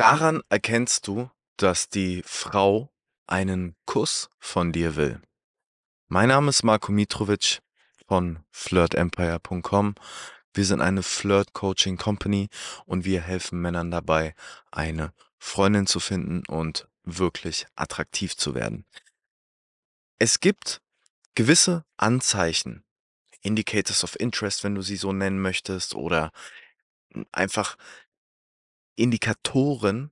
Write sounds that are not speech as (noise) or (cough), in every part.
Daran erkennst du, dass die Frau einen Kuss von dir will. Mein Name ist Marco Mitrovic von flirtempire.com. Wir sind eine Flirt Coaching Company und wir helfen Männern dabei, eine Freundin zu finden und wirklich attraktiv zu werden. Es gibt gewisse Anzeichen, Indicators of Interest, wenn du sie so nennen möchtest, oder einfach Indikatoren,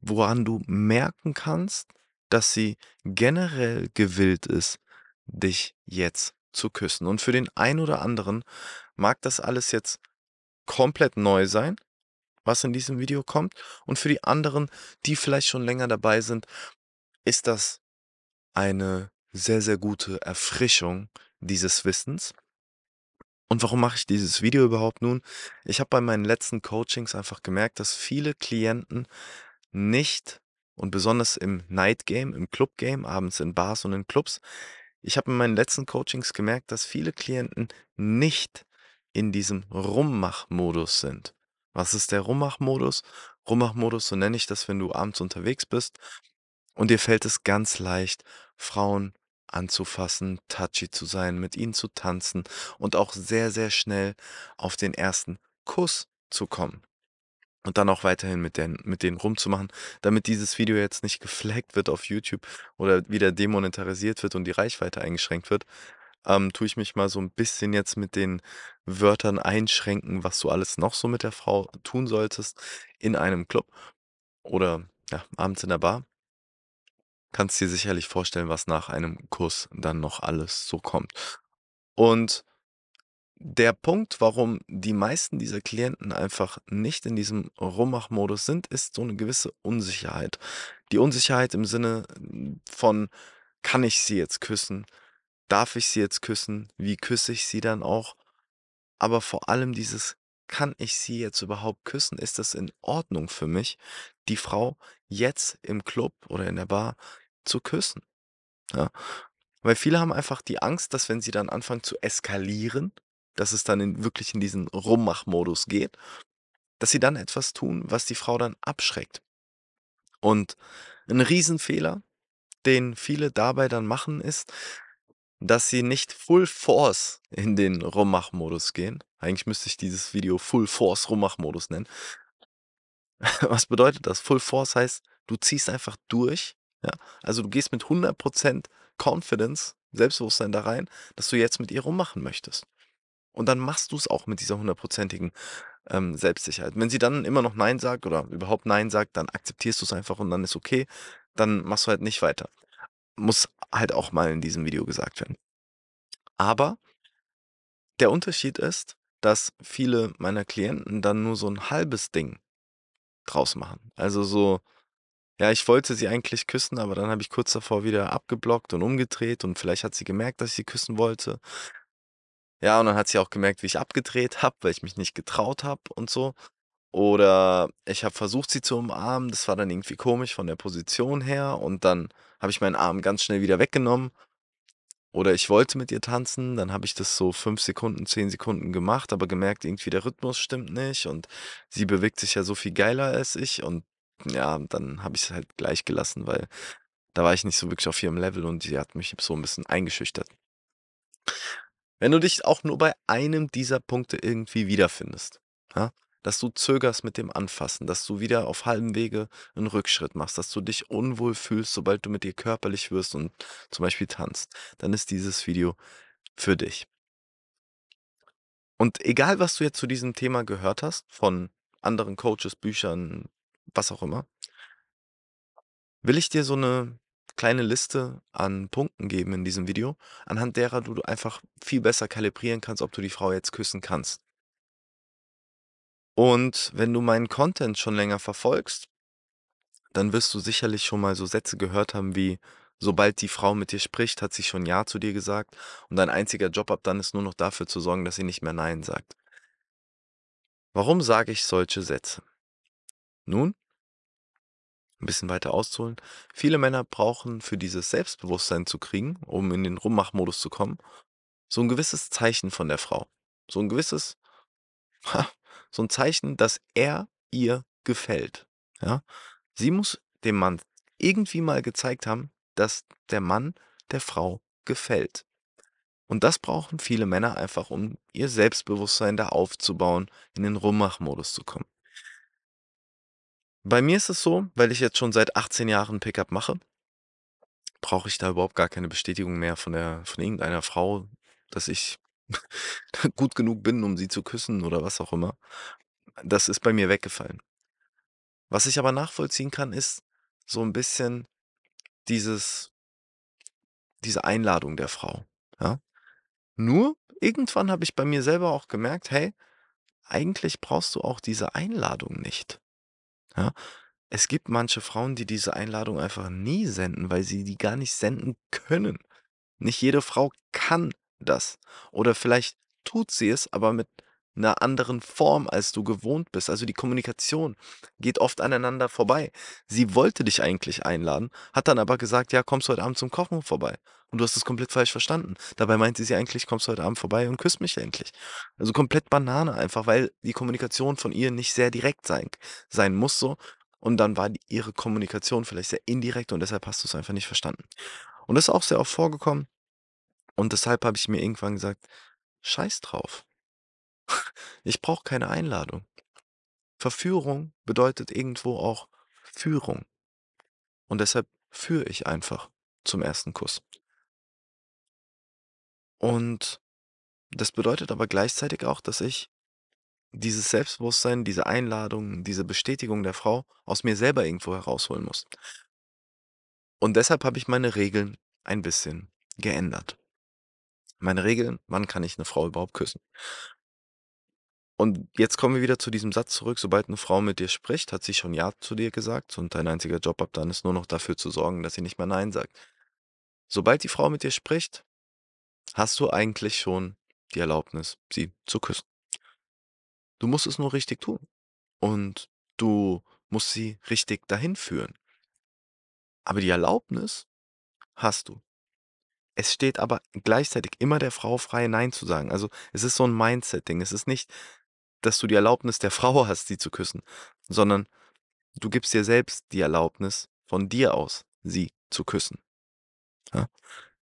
woran du merken kannst, dass sie generell gewillt ist, dich jetzt zu küssen. Und für den einen oder anderen mag das alles jetzt komplett neu sein, was in diesem Video kommt. Und für die anderen, die vielleicht schon länger dabei sind, ist das eine sehr, sehr gute Erfrischung dieses Wissens. Und warum mache ich dieses Video überhaupt nun? Ich habe bei meinen letzten Coachings einfach gemerkt, dass viele Klienten nicht und besonders im Night Game, im Club Game, abends in Bars und in Clubs, ich habe in meinen letzten Coachings gemerkt, dass viele Klienten nicht in diesem Rummachmodus sind. Was ist der Rummachmodus? Rummachmodus, so nenne ich das, wenn du abends unterwegs bist und dir fällt es ganz leicht, Frauen anzufassen, touchy zu sein, mit ihnen zu tanzen und auch sehr, sehr schnell auf den ersten Kuss zu kommen. Und dann auch weiterhin mit, den, mit denen rumzumachen, damit dieses Video jetzt nicht geflaggt wird auf YouTube oder wieder demonetarisiert wird und die Reichweite eingeschränkt wird, ähm, tue ich mich mal so ein bisschen jetzt mit den Wörtern einschränken, was du alles noch so mit der Frau tun solltest in einem Club oder ja, abends in der Bar kannst dir sicherlich vorstellen, was nach einem Kuss dann noch alles so kommt. Und der Punkt, warum die meisten dieser Klienten einfach nicht in diesem Rummachmodus sind, ist so eine gewisse Unsicherheit. Die Unsicherheit im Sinne hm, von, kann ich sie jetzt küssen? Darf ich sie jetzt küssen? Wie küsse ich sie dann auch? Aber vor allem dieses, kann ich sie jetzt überhaupt küssen? Ist das in Ordnung für mich, die Frau jetzt im Club oder in der Bar zu küssen. Ja? Weil viele haben einfach die Angst, dass wenn sie dann anfangen zu eskalieren, dass es dann in, wirklich in diesen Rummachmodus geht, dass sie dann etwas tun, was die Frau dann abschreckt. Und ein Riesenfehler, den viele dabei dann machen, ist, dass sie nicht Full Force in den Rummachmodus gehen. Eigentlich müsste ich dieses Video Full Force Rummachmodus nennen. (laughs) Was bedeutet das? Full Force heißt, du ziehst einfach durch ja? Also du gehst mit 100% Confidence, Selbstbewusstsein da rein, dass du jetzt mit ihr rummachen möchtest. Und dann machst du es auch mit dieser hundertprozentigen ähm, Selbstsicherheit. Wenn sie dann immer noch Nein sagt oder überhaupt Nein sagt, dann akzeptierst du es einfach und dann ist okay. Dann machst du halt nicht weiter. Muss halt auch mal in diesem Video gesagt werden. Aber der Unterschied ist, dass viele meiner Klienten dann nur so ein halbes Ding draus machen. Also so, ja, ich wollte sie eigentlich küssen, aber dann habe ich kurz davor wieder abgeblockt und umgedreht und vielleicht hat sie gemerkt, dass ich sie küssen wollte. Ja, und dann hat sie auch gemerkt, wie ich abgedreht habe, weil ich mich nicht getraut habe und so. Oder ich habe versucht, sie zu umarmen. Das war dann irgendwie komisch von der Position her. Und dann habe ich meinen Arm ganz schnell wieder weggenommen. Oder ich wollte mit ihr tanzen. Dann habe ich das so fünf Sekunden, zehn Sekunden gemacht, aber gemerkt, irgendwie der Rhythmus stimmt nicht. Und sie bewegt sich ja so viel geiler als ich. Und ja, dann habe ich es halt gleich gelassen, weil da war ich nicht so wirklich auf ihrem Level und sie hat mich so ein bisschen eingeschüchtert. Wenn du dich auch nur bei einem dieser Punkte irgendwie wiederfindest, ja, dass du zögerst mit dem Anfassen, dass du wieder auf halbem Wege einen Rückschritt machst, dass du dich unwohl fühlst, sobald du mit dir körperlich wirst und zum Beispiel tanzt, dann ist dieses Video für dich. Und egal, was du jetzt zu diesem Thema gehört hast, von anderen Coaches, Büchern, was auch immer, will ich dir so eine kleine Liste an Punkten geben in diesem Video, anhand derer du einfach viel besser kalibrieren kannst, ob du die Frau jetzt küssen kannst. Und wenn du meinen Content schon länger verfolgst, dann wirst du sicherlich schon mal so Sätze gehört haben wie, sobald die Frau mit dir spricht, hat sie schon Ja zu dir gesagt und dein einziger Job ab dann ist nur noch dafür zu sorgen, dass sie nicht mehr Nein sagt. Warum sage ich solche Sätze? Nun, ein bisschen weiter auszuholen. Viele Männer brauchen für dieses Selbstbewusstsein zu kriegen, um in den Rummachmodus zu kommen, so ein gewisses Zeichen von der Frau. So ein gewisses, (laughs) so ein Zeichen, dass er ihr gefällt. Ja? Sie muss dem Mann irgendwie mal gezeigt haben, dass der Mann der Frau gefällt. Und das brauchen viele Männer einfach, um ihr Selbstbewusstsein da aufzubauen, in den Rummachmodus zu kommen. Bei mir ist es so, weil ich jetzt schon seit 18 Jahren Pickup mache, brauche ich da überhaupt gar keine Bestätigung mehr von, der, von irgendeiner Frau, dass ich (laughs) gut genug bin, um sie zu küssen oder was auch immer. Das ist bei mir weggefallen. Was ich aber nachvollziehen kann, ist so ein bisschen dieses, diese Einladung der Frau. Ja? Nur irgendwann habe ich bei mir selber auch gemerkt, hey, eigentlich brauchst du auch diese Einladung nicht. Ja? Es gibt manche Frauen, die diese Einladung einfach nie senden, weil sie die gar nicht senden können. Nicht jede Frau kann das. Oder vielleicht tut sie es, aber mit einer anderen Form, als du gewohnt bist. Also die Kommunikation geht oft aneinander vorbei. Sie wollte dich eigentlich einladen, hat dann aber gesagt, ja, kommst du heute Abend zum Kochen vorbei und du hast es komplett falsch verstanden. Dabei meinte sie eigentlich, kommst du heute Abend vorbei und küsst mich endlich. Also komplett Banane einfach, weil die Kommunikation von ihr nicht sehr direkt sein, sein muss so. Und dann war die, ihre Kommunikation vielleicht sehr indirekt und deshalb hast du es einfach nicht verstanden. Und das ist auch sehr oft vorgekommen. Und deshalb habe ich mir irgendwann gesagt, scheiß drauf. (laughs) Ich brauche keine Einladung. Verführung bedeutet irgendwo auch Führung. Und deshalb führe ich einfach zum ersten Kuss. Und das bedeutet aber gleichzeitig auch, dass ich dieses Selbstbewusstsein, diese Einladung, diese Bestätigung der Frau aus mir selber irgendwo herausholen muss. Und deshalb habe ich meine Regeln ein bisschen geändert. Meine Regeln, wann kann ich eine Frau überhaupt küssen? Und jetzt kommen wir wieder zu diesem Satz zurück, sobald eine Frau mit dir spricht, hat sie schon Ja zu dir gesagt und dein einziger Job ab dann ist nur noch dafür zu sorgen, dass sie nicht mehr Nein sagt. Sobald die Frau mit dir spricht, hast du eigentlich schon die Erlaubnis, sie zu küssen. Du musst es nur richtig tun. Und du musst sie richtig dahin führen. Aber die Erlaubnis hast du. Es steht aber gleichzeitig immer der Frau frei, Nein zu sagen. Also es ist so ein Mindset-Ding. Es ist nicht, dass du die Erlaubnis der (laughs) Frau hast, sie zu küssen, sondern du gibst dir selbst die Erlaubnis, von dir aus sie zu küssen. Ja?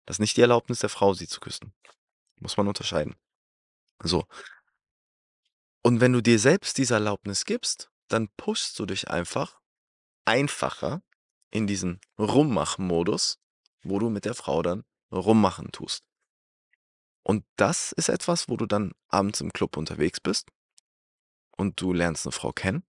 Das ist nicht die Erlaubnis der Frau, sie zu küssen. Muss man unterscheiden. So. Und wenn du dir selbst diese Erlaubnis gibst, dann pushst du dich einfach einfacher in diesen Rummach-Modus, wo du mit der Frau dann rummachen tust. Und das ist etwas, wo du dann abends im Club unterwegs bist und du lernst eine Frau kennen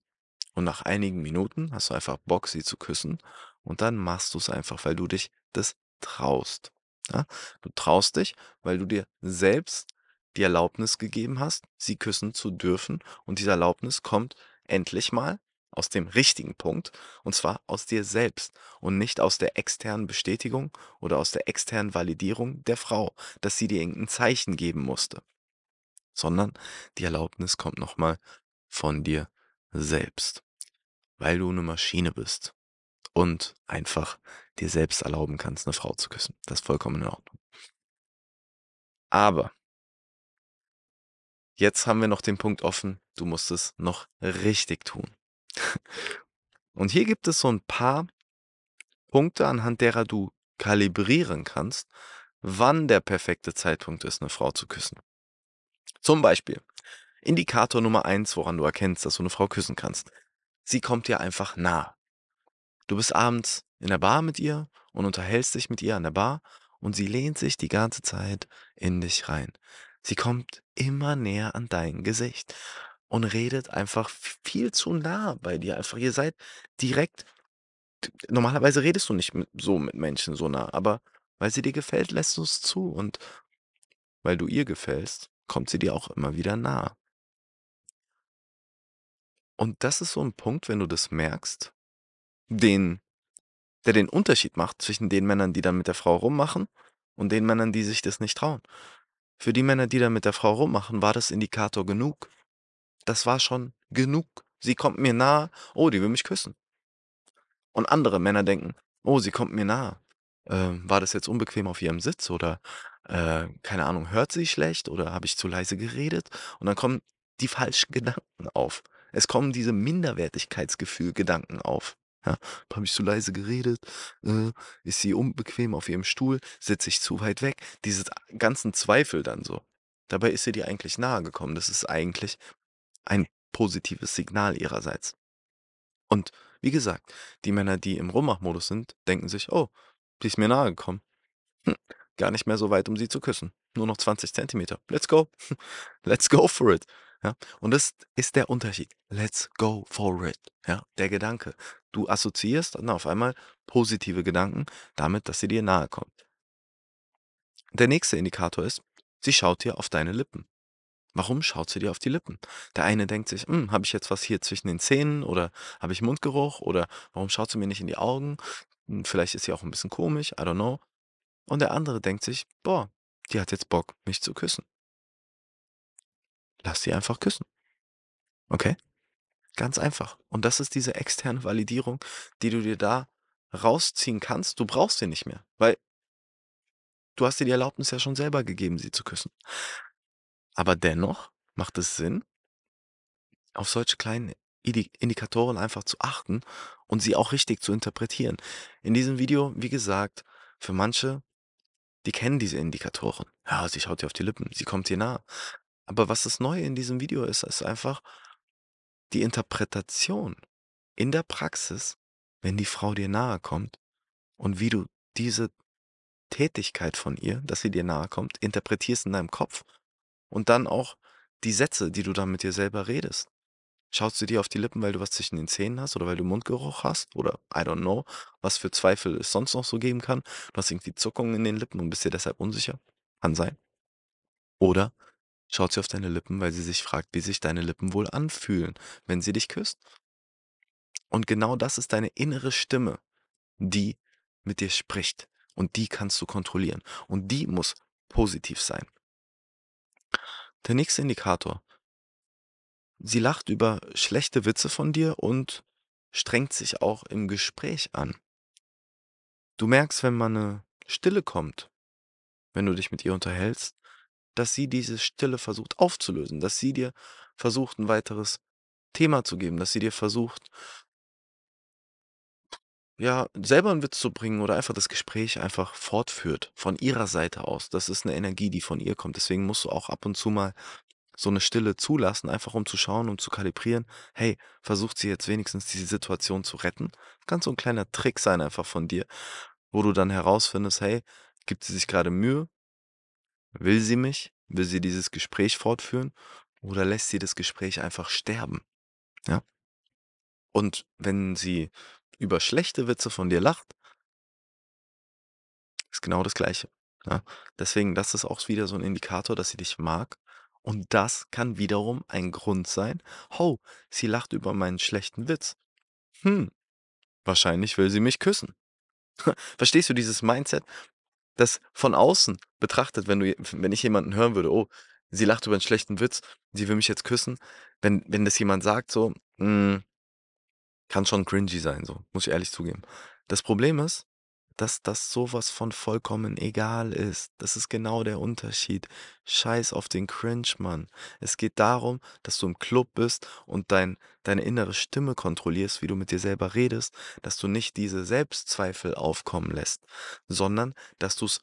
und nach einigen Minuten hast du einfach Bock, sie zu küssen und dann machst du es einfach, weil du dich das traust. Ja? Du traust dich, weil du dir selbst die Erlaubnis gegeben hast, sie küssen zu dürfen. Und diese Erlaubnis kommt endlich mal aus dem richtigen Punkt, und zwar aus dir selbst und nicht aus der externen Bestätigung oder aus der externen Validierung der Frau, dass sie dir irgendein Zeichen geben musste, sondern die Erlaubnis kommt nochmal von dir selbst, weil du eine Maschine bist und einfach dir selbst erlauben kannst, eine Frau zu küssen. Das ist vollkommen in Ordnung. Aber jetzt haben wir noch den Punkt offen, du musst es noch richtig tun. Und hier gibt es so ein paar Punkte, anhand derer du kalibrieren kannst, wann der perfekte Zeitpunkt ist, eine Frau zu küssen. Zum Beispiel, Indikator Nummer eins, woran du erkennst, dass du eine Frau küssen kannst. Sie kommt dir einfach nah. Du bist abends in der Bar mit ihr und unterhältst dich mit ihr an der Bar und sie lehnt sich die ganze Zeit in dich rein. Sie kommt immer näher an dein Gesicht und redet einfach viel zu nah bei dir. Einfach, ihr seid direkt. Normalerweise redest du nicht so mit Menschen so nah, aber weil sie dir gefällt, lässt du es zu und weil du ihr gefällst, kommt sie dir auch immer wieder nah. Und das ist so ein Punkt, wenn du das merkst, den, der den Unterschied macht zwischen den Männern, die dann mit der Frau rummachen und den Männern, die sich das nicht trauen. Für die Männer, die dann mit der Frau rummachen, war das Indikator genug. Das war schon genug. Sie kommt mir nahe, oh, die will mich küssen. Und andere Männer denken, oh, sie kommt mir nahe. Äh, war das jetzt unbequem auf ihrem Sitz oder äh, keine Ahnung, hört sie schlecht oder habe ich zu leise geredet? Und dann kommen die falschen Gedanken auf. Es kommen diese Minderwertigkeitsgefühl-Gedanken auf. Ja, habe ich zu leise geredet? Äh, ist sie unbequem auf ihrem Stuhl? Sitze ich zu weit weg? Diese ganzen Zweifel dann so. Dabei ist sie dir eigentlich nahe gekommen. Das ist eigentlich ein positives Signal ihrerseits. Und wie gesagt, die Männer, die im Rummachmodus sind, denken sich, oh, die ist mir nahe gekommen. Hm, gar nicht mehr so weit, um sie zu küssen. Nur noch 20 Zentimeter. Let's go. (laughs) Let's go for it. Ja? Und das ist der Unterschied. Let's go for it. Ja? Der Gedanke. Du assoziierst dann auf einmal positive Gedanken damit, dass sie dir nahe kommt. Der nächste Indikator ist, sie schaut dir auf deine Lippen. Warum schaut sie dir auf die Lippen? Der eine denkt sich, hm, habe ich jetzt was hier zwischen den Zähnen oder habe ich Mundgeruch oder warum schaut sie mir nicht in die Augen? Hm, vielleicht ist sie auch ein bisschen komisch, I don't know. Und der andere denkt sich, boah, die hat jetzt Bock, mich zu küssen lass sie einfach küssen. Okay? Ganz einfach. Und das ist diese externe Validierung, die du dir da rausziehen kannst. Du brauchst sie nicht mehr, weil du hast dir die Erlaubnis ja schon selber gegeben, sie zu küssen. Aber dennoch macht es Sinn, auf solche kleinen Indikatoren einfach zu achten und sie auch richtig zu interpretieren. In diesem Video, wie gesagt, für manche, die kennen diese Indikatoren. Ja, sie schaut dir auf die Lippen, sie kommt dir nah. Aber was das Neue in diesem Video ist, ist einfach die Interpretation in der Praxis, wenn die Frau dir nahe kommt und wie du diese Tätigkeit von ihr, dass sie dir nahe kommt, interpretierst in deinem Kopf und dann auch die Sätze, die du dann mit dir selber redest. Schaust du dir auf die Lippen, weil du was zwischen den Zähnen hast oder weil du Mundgeruch hast oder I don't know, was für Zweifel es sonst noch so geben kann. Du hast irgendwie Zuckungen in den Lippen und bist dir deshalb unsicher. Kann sein. Oder schaut sie auf deine Lippen, weil sie sich fragt, wie sich deine Lippen wohl anfühlen, wenn sie dich küsst. Und genau das ist deine innere Stimme, die mit dir spricht. Und die kannst du kontrollieren. Und die muss positiv sein. Der nächste Indikator. Sie lacht über schlechte Witze von dir und strengt sich auch im Gespräch an. Du merkst, wenn mal eine Stille kommt, wenn du dich mit ihr unterhältst, dass sie diese Stille versucht aufzulösen, dass sie dir versucht, ein weiteres Thema zu geben, dass sie dir versucht, ja, selber einen Witz zu bringen oder einfach das Gespräch einfach fortführt von ihrer Seite aus. Das ist eine Energie, die von ihr kommt. Deswegen musst du auch ab und zu mal so eine Stille zulassen, einfach um zu schauen, um zu kalibrieren, hey, versucht sie jetzt wenigstens diese Situation zu retten? kann so ein kleiner Trick sein einfach von dir, wo du dann herausfindest, hey, gibt sie sich gerade Mühe Will sie mich? Will sie dieses Gespräch fortführen? Oder lässt sie das Gespräch einfach sterben? Ja. Und wenn sie über schlechte Witze von dir lacht, ist genau das Gleiche. Ja. Deswegen, das ist auch wieder so ein Indikator, dass sie dich mag. Und das kann wiederum ein Grund sein. Oh, sie lacht über meinen schlechten Witz. Hm, wahrscheinlich will sie mich küssen. (laughs) Verstehst du dieses Mindset? das von außen betrachtet, wenn, du, wenn ich jemanden hören würde, oh, sie lacht über einen schlechten Witz, sie will mich jetzt küssen, wenn, wenn das jemand sagt, so, mh, hm, kann schon cringy sein, so, muss ich ehrlich zugeben. Das Problem ist, dass das sowas von vollkommen egal ist. Das ist genau der Unterschied. Scheiß auf den Cringe, Mann. Es geht darum, dass du im Club bist und dein, deine innere Stimme kontrollierst, wie du mit dir selber redest, dass du nicht diese Selbstzweifel aufkommen lässt, sondern dass du es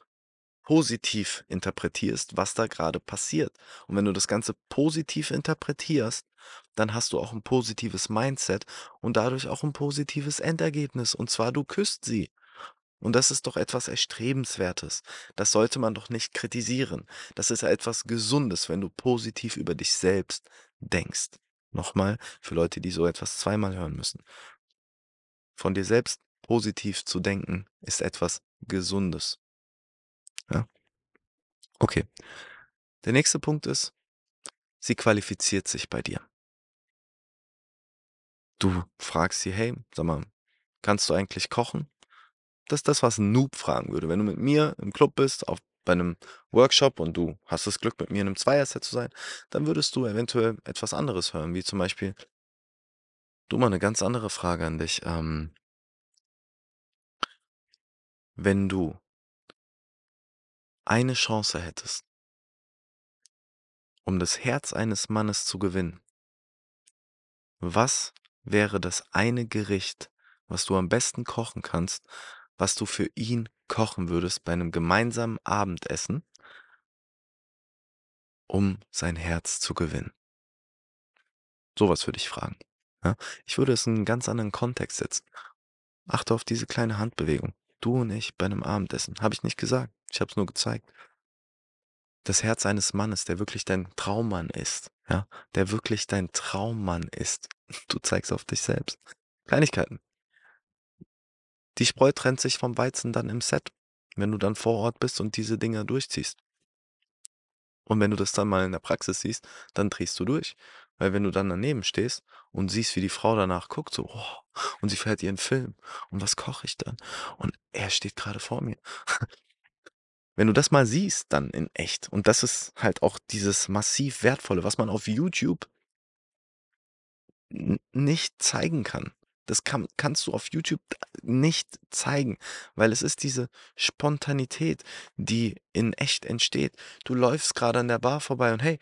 positiv interpretierst, was da gerade passiert. Und wenn du das Ganze positiv interpretierst, dann hast du auch ein positives Mindset und dadurch auch ein positives Endergebnis. Und zwar, du küsst sie. Und das ist doch etwas Erstrebenswertes. Das sollte man doch nicht kritisieren. Das ist etwas Gesundes, wenn du positiv über dich selbst denkst. Nochmal für Leute, die so etwas zweimal hören müssen. Von dir selbst positiv zu denken ist etwas Gesundes. Ja? Okay. Der nächste Punkt ist, sie qualifiziert sich bei dir. Du fragst sie, hey, sag mal, kannst du eigentlich kochen? das ist das, was ein Noob fragen würde. Wenn du mit mir im Club bist, auf, bei einem Workshop und du hast das Glück, mit mir in einem Zweierset zu sein, dann würdest du eventuell etwas anderes hören, wie zum Beispiel, du mal eine ganz andere Frage an dich. Ähm, wenn du eine Chance hättest, um das Herz eines Mannes zu gewinnen, was wäre das eine Gericht, was du am besten kochen kannst, was du für ihn kochen würdest bei einem gemeinsamen Abendessen, um sein Herz zu gewinnen. Sowas würde ich fragen. Ja? Ich würde es in einen ganz anderen Kontext setzen. Achte auf diese kleine Handbewegung. Du und ich bei einem Abendessen. Habe ich nicht gesagt. Ich habe es nur gezeigt. Das Herz eines Mannes, der wirklich dein Traummann ist. Ja? Der wirklich dein Traummann ist. Du zeigst auf dich selbst. Kleinigkeiten. Die Spreu trennt sich vom Weizen dann im Set, wenn du dann vor Ort bist und diese Dinger durchziehst. Und wenn du das dann mal in der Praxis siehst, dann drehst du durch. Weil wenn du dann daneben stehst und siehst, wie die Frau danach guckt, so, oh, und sie fährt ihren Film. Und was koche ich dann? Und er steht gerade vor mir. (laughs) wenn du das mal siehst, dann in echt. Und das ist halt auch dieses massiv Wertvolle, was man auf YouTube nicht zeigen kann. Das kann, kannst du auf YouTube nicht zeigen, weil es ist diese Spontanität, die in echt entsteht. Du läufst gerade an der Bar vorbei und hey,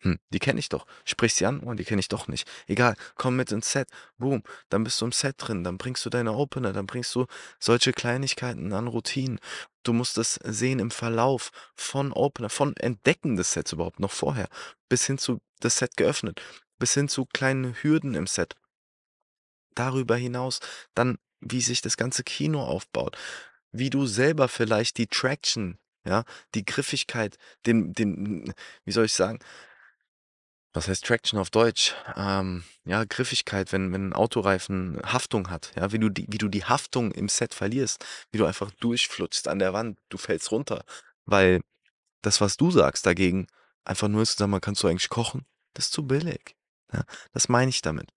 hm, die kenne ich doch. Sprich sie an, oh, die kenne ich doch nicht. Egal, komm mit ins Set, boom, dann bist du im Set drin, dann bringst du deine Opener, dann bringst du solche Kleinigkeiten an Routinen. Du musst es sehen im Verlauf von Opener, von Entdecken des Sets überhaupt noch vorher, bis hin zu das Set geöffnet, bis hin zu kleinen Hürden im Set, darüber hinaus dann, wie sich das ganze Kino aufbaut, wie du selber vielleicht die Traction, ja, die Griffigkeit, den, den, wie soll ich sagen, was heißt Traction auf Deutsch? Ähm, ja, Griffigkeit, wenn, wenn ein Autoreifen Haftung hat, ja, wie du, die, wie du die Haftung im Set verlierst, wie du einfach durchflutschst an der Wand, du fällst runter, weil das, was du sagst dagegen, einfach nur ist, sag man kannst du eigentlich kochen? Das ist zu billig. Ja, das meine ich damit.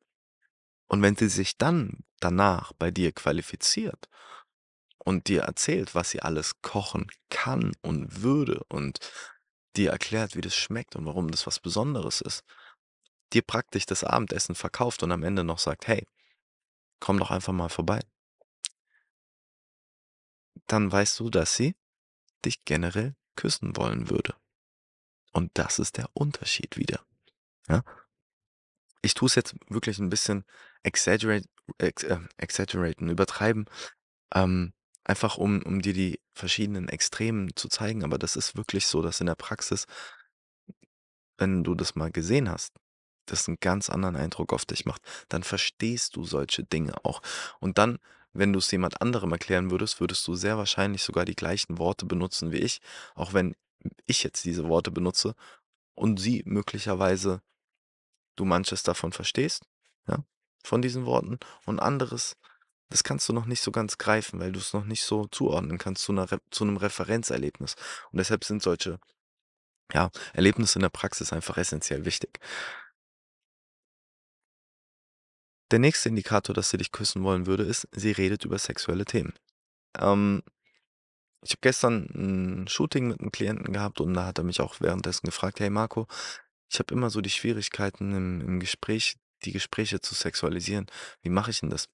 Und wenn sie sich dann danach bei dir qualifiziert und dir erzählt, was sie alles kochen kann und würde und dir erklärt, wie das schmeckt und warum das was Besonderes ist, dir praktisch das Abendessen verkauft und am Ende noch sagt, hey, komm doch einfach mal vorbei. Dann weißt du, dass sie dich generell küssen wollen würde. Und das ist der Unterschied wieder. Ja? ich tue es jetzt wirklich ein bisschen exaggerate, ex, äh, exaggeraten, übertreiben, ähm, einfach um, um dir die verschiedenen Extremen zu zeigen. Aber das ist wirklich so, dass in der Praxis, wenn du das mal gesehen hast, das einen ganz anderen Eindruck auf dich macht, dann verstehst du solche Dinge auch. Und dann, wenn du es jemand anderem erklären würdest, würdest du sehr wahrscheinlich sogar die gleichen Worte benutzen wie ich, auch wenn ich jetzt diese Worte benutze und sie möglicherweise du manches davon verstehst, ja, von diesen Worten, und anderes, das kannst du noch nicht so ganz greifen, weil du es noch nicht so zuordnen kannst zu, einer, zu einem Referenzerlebnis. Und deshalb sind solche ja, Erlebnisse in der Praxis einfach essentiell wichtig. Der nächste Indikator, dass sie dich küssen wollen würde, ist, sie redet über sexuelle Themen. Ähm, ich habe gestern ein Shooting mit einem Klienten gehabt und da hat er mich auch währenddessen gefragt, hey Marco, ich habe immer so die Schwierigkeiten im, im Gespräch, die Gespräche zu sexualisieren. Wie mache ich denn das?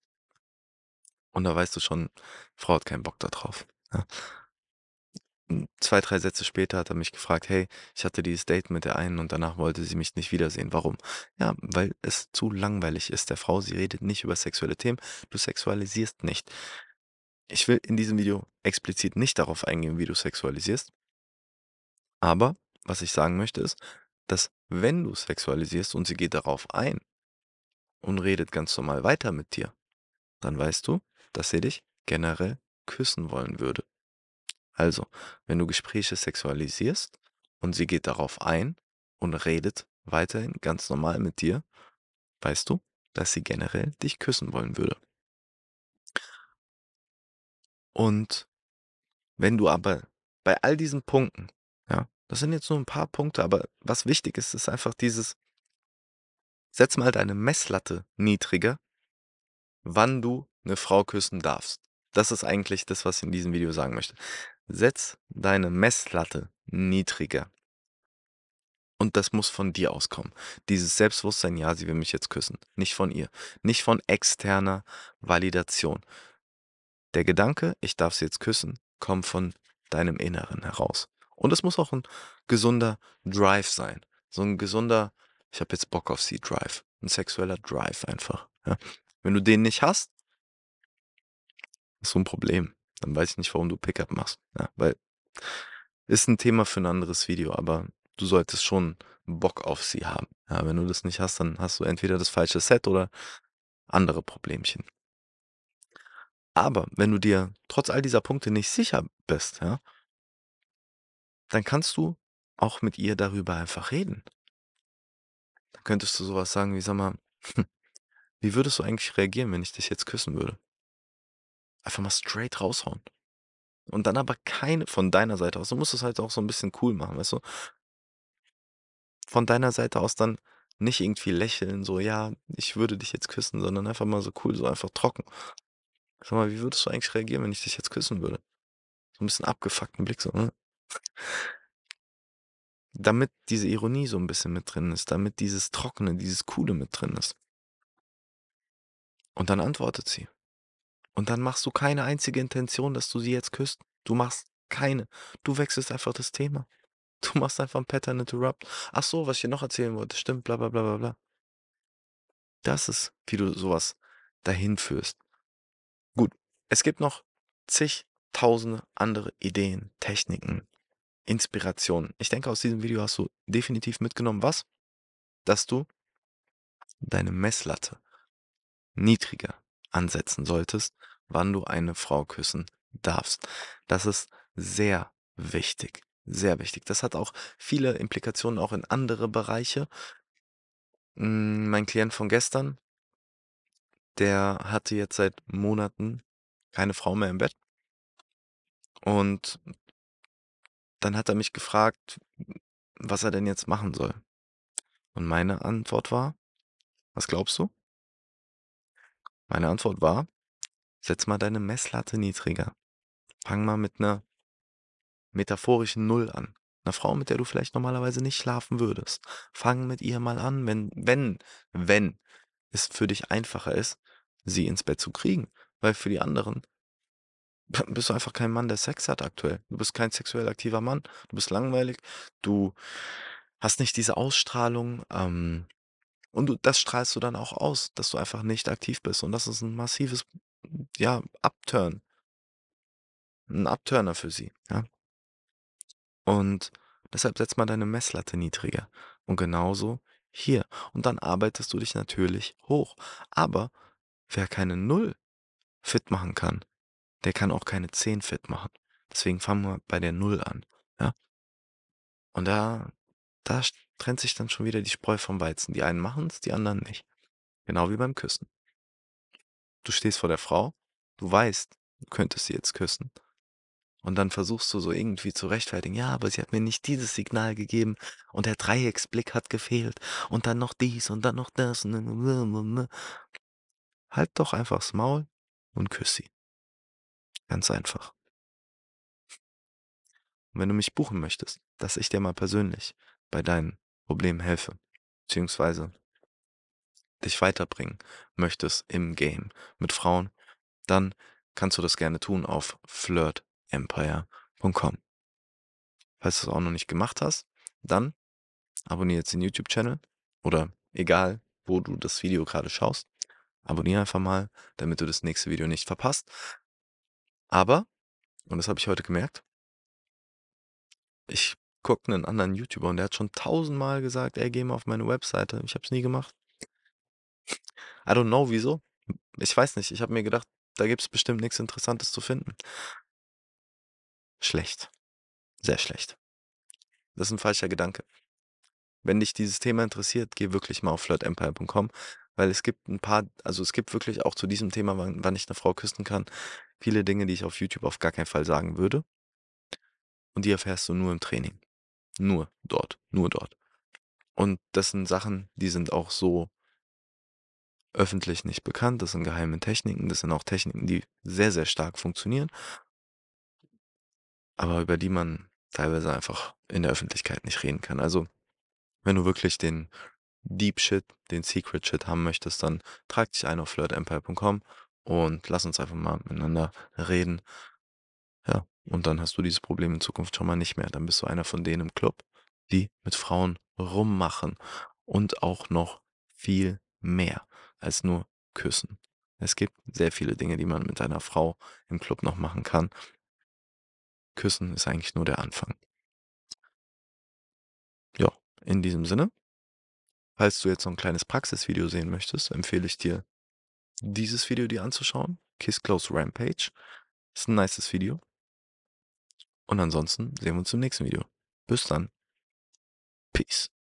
Und da weißt du schon, Frau hat keinen Bock darauf. Ja. Ne? Hm, zwei, drei Sätze später hat er mich gefragt, hey, ich hatte dieses Date mit der einen und danach wollte sie mich nicht wiedersehen. Warum? Ja, weil es zu langweilig ist der Frau. Sie redet nicht über sexuelle Themen. Du sexualisierst nicht. Ich will in diesem Video explizit nicht darauf eingehen, wie du sexualisierst. Aber was ich sagen möchte ist, dass wenn du sexualisierst und sie geht darauf ein und redet ganz normal weiter mit dir, dann weißt du, dass sie dich generell küssen wollen würde. Also, wenn du Gespräche sexualisierst und sie geht darauf ein und redet weiterhin ganz normal mit dir, weißt du, dass sie generell dich küssen wollen würde. Und wenn du aber bei all diesen Punkten, ja, das sind jetzt nur ein paar Punkte, aber was wichtig ist, ist einfach dieses, setz mal deine Messlatte niedriger, wann du eine Frau küssen darfst. Das ist eigentlich das, was ich in diesem Video sagen möchte. Setz deine Messlatte niedriger. Und das muss von dir auskommen. Dieses Selbstbewusstsein, ja, sie will mich jetzt küssen. Nicht von ihr. Nicht von externer Validation. Der Gedanke, ich darf sie jetzt küssen, kommt von deinem Inneren heraus. Und es muss auch ein gesunder Drive sein. So ein gesunder, ich habe jetzt Bock auf sie Drive. Ein sexueller Drive einfach. Ja? Wenn du den nicht hast, ist so ein Problem. Dann weiß ich nicht, warum du Pickup machst. Ja, weil ist ein Thema für ein anderes Video, aber du solltest schon Bock auf sie haben. Ja, wenn du das nicht hast, dann hast du entweder das falsche Set oder andere Problemchen. Aber wenn du dir trotz all dieser Punkte nicht sicher bist, ja, dann kannst du auch mit ihr darüber einfach reden. Dann könntest du sowas sagen wie, sag mal, hm, wie würdest du eigentlich reagieren, wenn ich dich jetzt küssen würde? Einfach mal straight raushauen. Und dann aber keine von deiner Seite aus. Du musst es halt auch so ein bisschen cool machen, weißt du? Von deiner Seite aus dann nicht irgendwie lächeln, so, ja, ich würde dich jetzt küssen, sondern einfach mal so cool, so einfach trocken. Sag mal, wie würdest du eigentlich reagieren, wenn ich dich jetzt küssen würde? So ein bisschen abgefuckten Blick, so, ne? Damit diese Ironie so ein bisschen mit drin ist, damit dieses Trockene, dieses Coole mit drin ist. Und dann antwortet sie. Und dann machst du keine einzige Intention, dass du sie jetzt küsst. Du machst keine. Du wechselst einfach das Thema. (laughs) Du machst einfach ein Pattern Interrupt. Ach so, was ich dir noch erzählen wollte. Stimmt, bla bla bla bla bla. Das ist, wie du sowas dahin führst. Gut, es gibt noch zigtausende andere Ideen, Techniken, Inspiration. Ich denke, aus diesem Video hast du definitiv mitgenommen, was? Dass du deine Messlatte niedriger ansetzen solltest, wann du eine Frau küssen darfst. Das ist sehr wichtig, sehr wichtig. Das hat auch viele Implikationen auch in andere Bereiche. Hm, mein Klient von gestern, der hatte jetzt seit Monaten keine Frau mehr im Bett und dann hat er mich gefragt, was er denn jetzt machen soll. Und meine Antwort war, was glaubst du? Meine Antwort war, setz mal deine Messlatte niedriger. Fang mal mit einer metaphorischen Null an. Eine Frau, mit der du vielleicht normalerweise nicht schlafen würdest. Fang mit ihr mal an, wenn, wenn, wenn es für dich einfacher ist, sie ins Bett zu kriegen. Weil für die anderen bist du einfach kein Mann, der Sex hat aktuell. Du bist kein sexuell aktiver Mann. Du bist langweilig. Du hast nicht diese Ausstrahlung. Ähm, und du, das strahlst du dann auch aus, dass du einfach nicht aktiv bist. Und das ist ein massives, ja, Upturn. Ein Upturner für sie, ja. Und deshalb setzt mal deine Messlatte niedriger. Und genauso hier. Und dann arbeitest du dich natürlich hoch. Aber wer keine Null fit machen kann, der kann auch keine 10 fit machen. Deswegen fangen wir bei der 0 an. Ja? Und da, da trennt sich dann schon wieder die Spreu vom Weizen. Die einen machen es, die anderen nicht. Genau wie beim Küssen. Du stehst vor der Frau, du weißt, du könntest sie jetzt küssen. Und dann versuchst du so irgendwie zu rechtfertigen, ja, aber sie hat mir nicht dieses Signal gegeben und der Dreiecksblick hat gefehlt und dann noch dies und dann noch das. Halt doch einfach's Maul und küss sie. Ganz einfach. Und wenn du mich buchen möchtest, dass ich dir mal persönlich bei deinen Problemen helfe, beziehungsweise dich weiterbringen möchtest im Game mit Frauen, dann kannst du das gerne tun auf flirtempire.com. Falls du es auch noch nicht gemacht hast, dann abonniere jetzt den YouTube-Channel oder egal, wo du das Video gerade schaust, abonniere einfach mal, damit du das nächste Video nicht verpasst. Aber, und das habe ich heute gemerkt, ich gucke einen anderen YouTuber und der hat schon tausendmal gesagt, ey, geh mal auf meine Webseite. Ich habe es nie gemacht. I don't know, wieso. Ich weiß nicht. Ich habe mir gedacht, da gibt es bestimmt nichts Interessantes zu finden. Schlecht. Sehr schlecht. Das ist ein falscher Gedanke. Wenn dich dieses Thema interessiert, geh wirklich mal auf flirtempire.com weil es gibt ein paar, also es gibt wirklich auch zu diesem Thema, wann, wann ich eine Frau küssen kann, viele Dinge, die ich auf YouTube auf gar keinen Fall sagen würde. Und die erfährst du nur im Training. Nur dort, nur dort. Und das sind Sachen, die sind auch so öffentlich nicht bekannt. Das sind geheime Techniken, das sind auch Techniken, die sehr, sehr stark funktionieren, aber über die man teilweise einfach in der Öffentlichkeit nicht reden kann. Also, wenn du wirklich den Deep Shit, den Secret Shit haben möchtest, dann trag dich ein auf flirtempire.com und lass uns einfach mal miteinander reden. Ja, und dann hast du dieses Problem in Zukunft schon mal nicht mehr. Dann bist du einer von denen im Club, die mit Frauen rummachen und auch noch viel mehr als nur küssen. Es gibt sehr viele Dinge, die man mit einer Frau im Club noch machen kann. Küssen ist eigentlich nur der Anfang. Ja, in diesem Sinne Falls du jetzt so ein kleines Praxisvideo sehen möchtest, empfehle ich dir, dieses Video dir anzuschauen. Kiss Close Rampage. Ist ein nices Video. Und ansonsten sehen wir uns im nächsten Video. Bis dann. Peace.